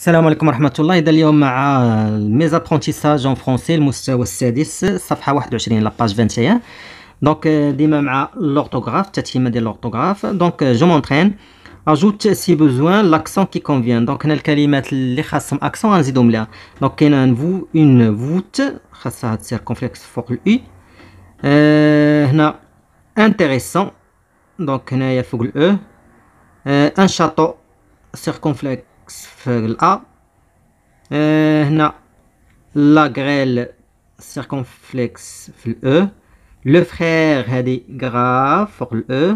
السلام عليكم ورحمة الله إذا اليوم مع ميز ابرونتيساج اون فرونسي المستوى السادس صفحة 21 لاباج 21 دونك ديما مع لورتوغراف تتهيمه ديال لورتوغراف دونك جو مونترين اجوت سي بوزوان لاكسون كي كونفيان دونك هنا الكلمات اللي خاصهم اكسون غنزيدهم ليها دونك كاين ان فو اون فوت خاصها هاد كونفليكس فوق الاي أه euh, هنا انتريسون دونك هنايا فوق الاو أه ان شاطو سيركونفليكس Euh, la grêle circonflexe e. le frère grave le e.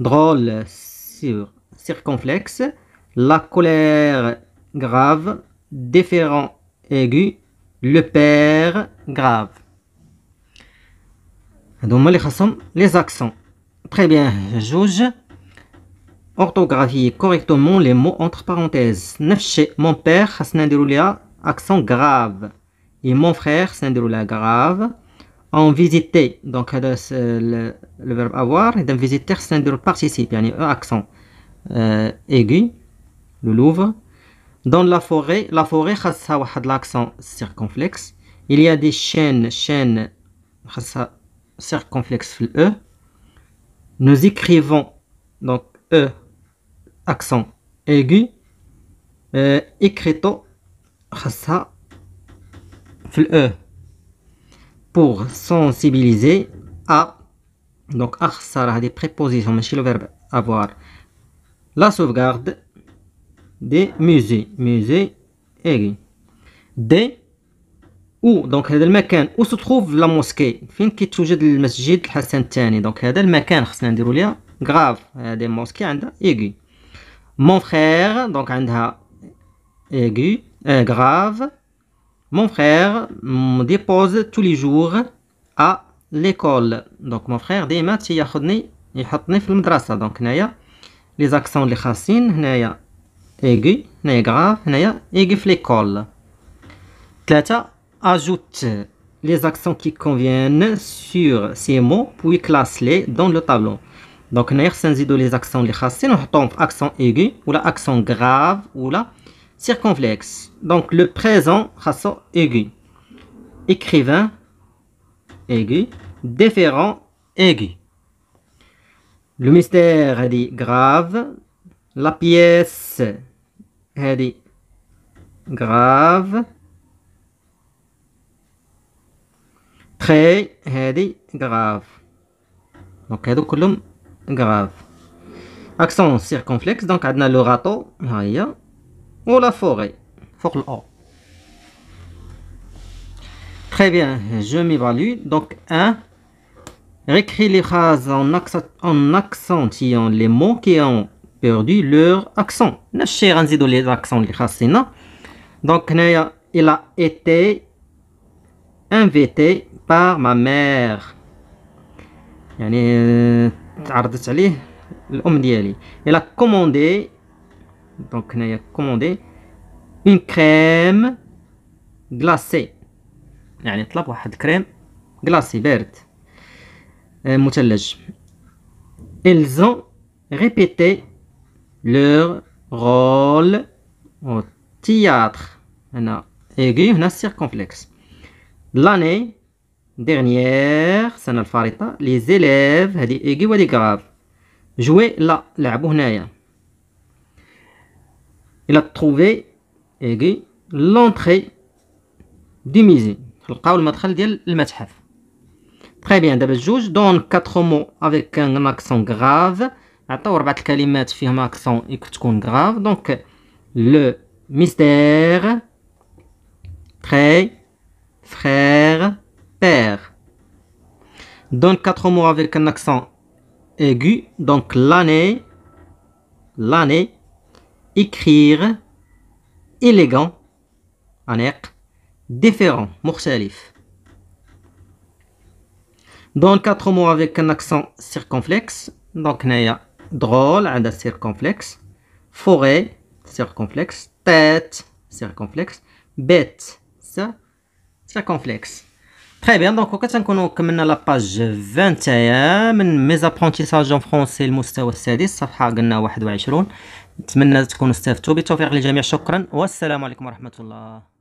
drôle sur circonflexe la colère grave différent aigu le père grave donc maintenant les accents très bien juge Orthographie, correctement les mots entre parenthèses. chez mon père, accent grave. Et mon frère, accent grave. En visiter, donc euh, le, le verbe avoir, et d'un visiteur, un participe, euh, accent euh, aigu, le Louvre. Dans la forêt, la forêt, a l'accent circonflexe. Il y a des chaînes, chaînes, circonflexe, E. Nous écrivons, donc E accent aigu écrito à ça. E pour sensibiliser à donc à ça des prépositions chez le verbe avoir la sauvegarde des musées musées aigu des ou donc هذا المكان où se trouve la mosquée فين le masjid Hassan Tani donc le المكان خصنا نديرو grave euh, des mosquées عندها hein, aigu mon frère, donc un aigu, euh, grave. Mon frère dépose tous les jours à l'école. Donc mon frère il a يحطني في المدرسة. Donc les accents اللي خاصين هنايا aigu, هنايا grave, هنايا aigu l'école. ajoute les accents qui conviennent sur ces mots puis classe-les dans le tableau. Donc, nous avons les accents les racines, nous avons accent aigu, ou l'accent grave, ou l'accent circonflexe. Donc, le présent, accent aigu. Écrivain, aigu. différent aigu. Le mystère, est dit grave. La pièce, est grave. Très, est grave. Donc, nous avons grave. Accent circonflexe, donc on a le râteau, ou la forêt, pour Très bien, je m'évalue. Donc un Récris les phrases en, en accentuant les mots qui ont perdu leur accent. Nashir les accents les Donc il a été invité par ma mère. Euh, تعرضت عليه الام ديالي الا كوموندي دونك هنايا كوموندي اون كريم غلاسي يعني طلب واحد كريم غلاسي بارد مثلج ils ont répété leur rôle au théâtre هنا ايغي هنا سيركونفلكس l'année dernière سنة الفارطة les élèves هذه aigu ولا grave jouer là لعبوا هنايا il a trouvé aigu l'entrée du musée لقاو المدخل ديال المتحف très bien دابا جوج donne quatre mots avec un accent grave عطاو اربعه الكلمات فيهم accent يكون grave donc le mystère très donne quatre mots avec un accent aigu. Donc l'année, l'année, écrire, élégant, année, différent, morsalif. Donne quatre mots avec un accent circonflexe. Donc naya, drôle, un circonflexe. Forêt, circonflexe. Tête, circonflexe. Bête, ça, circonflexe. تري بيان دونك وكا تنكونو كملنا لاباج فان تايا من ميزابرونتيساج اون فرونسي المستوى السادس صفحه قلنا 21 نتمنى تكونوا استفدتوا بالتوفيق للجميع شكرا والسلام عليكم ورحمه الله